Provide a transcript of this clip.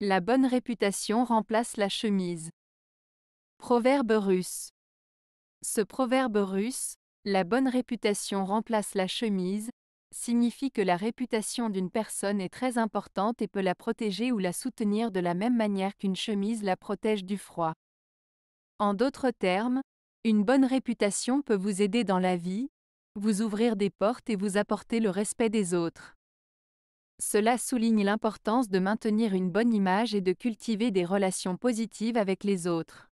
La bonne réputation remplace la chemise. Proverbe russe. Ce proverbe russe, la bonne réputation remplace la chemise, signifie que la réputation d'une personne est très importante et peut la protéger ou la soutenir de la même manière qu'une chemise la protège du froid. En d'autres termes, une bonne réputation peut vous aider dans la vie, vous ouvrir des portes et vous apporter le respect des autres. Cela souligne l'importance de maintenir une bonne image et de cultiver des relations positives avec les autres.